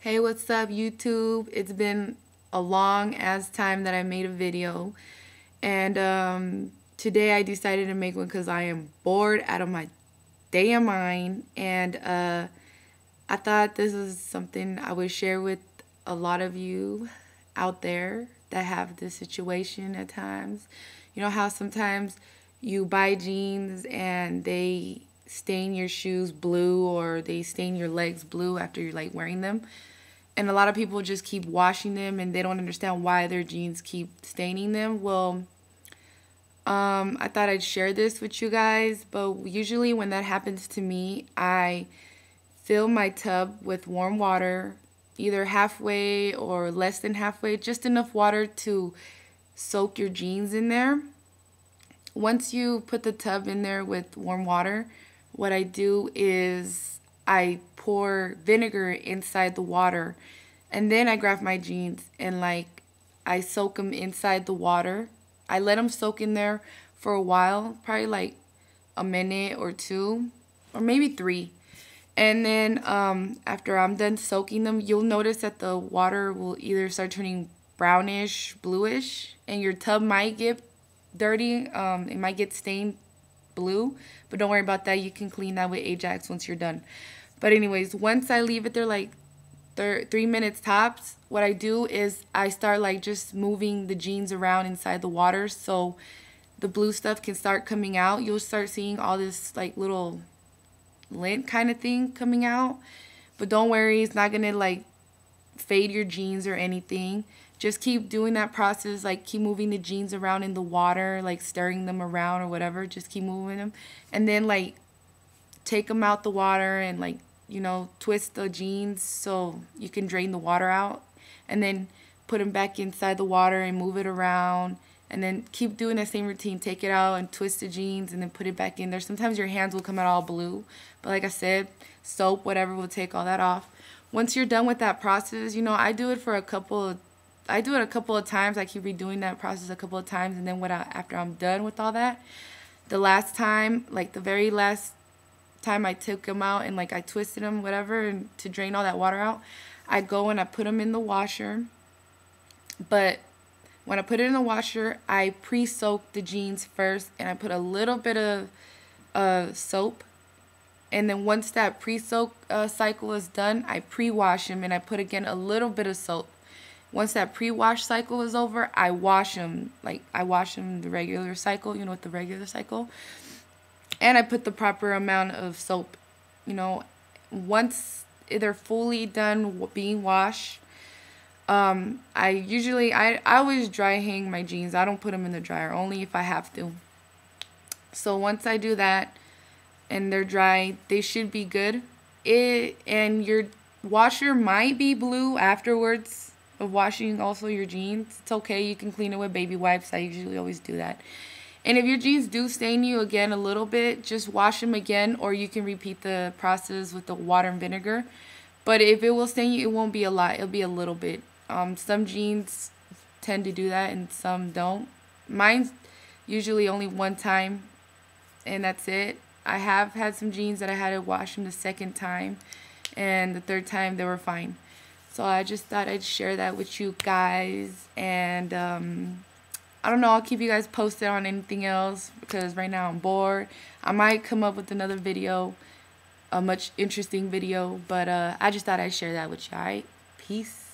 Hey, what's up YouTube? It's been a long as time that I made a video and um, today I decided to make one because I am bored out of my day of mind and uh, I thought this was something I would share with a lot of you out there that have this situation at times. You know how sometimes you buy jeans and they stain your shoes blue or they stain your legs blue after you're like wearing them. And a lot of people just keep washing them and they don't understand why their jeans keep staining them. Well, um, I thought I'd share this with you guys, but usually when that happens to me, I fill my tub with warm water, either halfway or less than halfway, just enough water to soak your jeans in there. Once you put the tub in there with warm water, what I do is I pour vinegar inside the water and then I grab my jeans and like I soak them inside the water. I let them soak in there for a while, probably like a minute or two or maybe three. And then um, after I'm done soaking them, you'll notice that the water will either start turning brownish, bluish, and your tub might get dirty. Um, it might get stained blue. But don't worry about that. You can clean that with Ajax once you're done. But anyways, once I leave it there like th three minutes tops, what I do is I start like just moving the jeans around inside the water so the blue stuff can start coming out. You'll start seeing all this like little lint kind of thing coming out. But don't worry, it's not going to like fade your jeans or anything. Just keep doing that process, like keep moving the jeans around in the water, like stirring them around or whatever. Just keep moving them. And then like take them out the water and like, you know, twist the jeans so you can drain the water out. And then put them back inside the water and move it around and then keep doing that same routine. Take it out and twist the jeans and then put it back in there. Sometimes your hands will come out all blue, but like I said, soap, whatever, will take all that off once you're done with that process, you know, I do it for a couple of, I do it a couple of times. I keep redoing that process a couple of times and then when I, after I'm done with all that, the last time, like the very last time I took them out and like I twisted them whatever and to drain all that water out, I go and I put them in the washer. But when I put it in the washer, I pre-soak the jeans first and I put a little bit of uh, soap and then once that pre-soak uh, cycle is done, I pre-wash them and I put again a little bit of soap. Once that pre-wash cycle is over, I wash them. Like I wash them the regular cycle, you know, with the regular cycle. And I put the proper amount of soap, you know, once they're fully done being washed, um, I usually, I, I always dry hang my jeans. I don't put them in the dryer, only if I have to. So once I do that, and they're dry, they should be good. It and your washer might be blue afterwards of washing also your jeans. It's okay, you can clean it with baby wipes. I usually always do that. And if your jeans do stain you again a little bit, just wash them again or you can repeat the process with the water and vinegar. But if it will stain you, it won't be a lot. It'll be a little bit. Um, some jeans tend to do that and some don't. Mine's usually only one time and that's it. I have had some jeans that I had to wash them the second time and the third time they were fine. So I just thought I'd share that with you guys and um, I don't know, I'll keep you guys posted on anything else because right now I'm bored. I might come up with another video, a much interesting video, but uh, I just thought I'd share that with you, all right? Peace.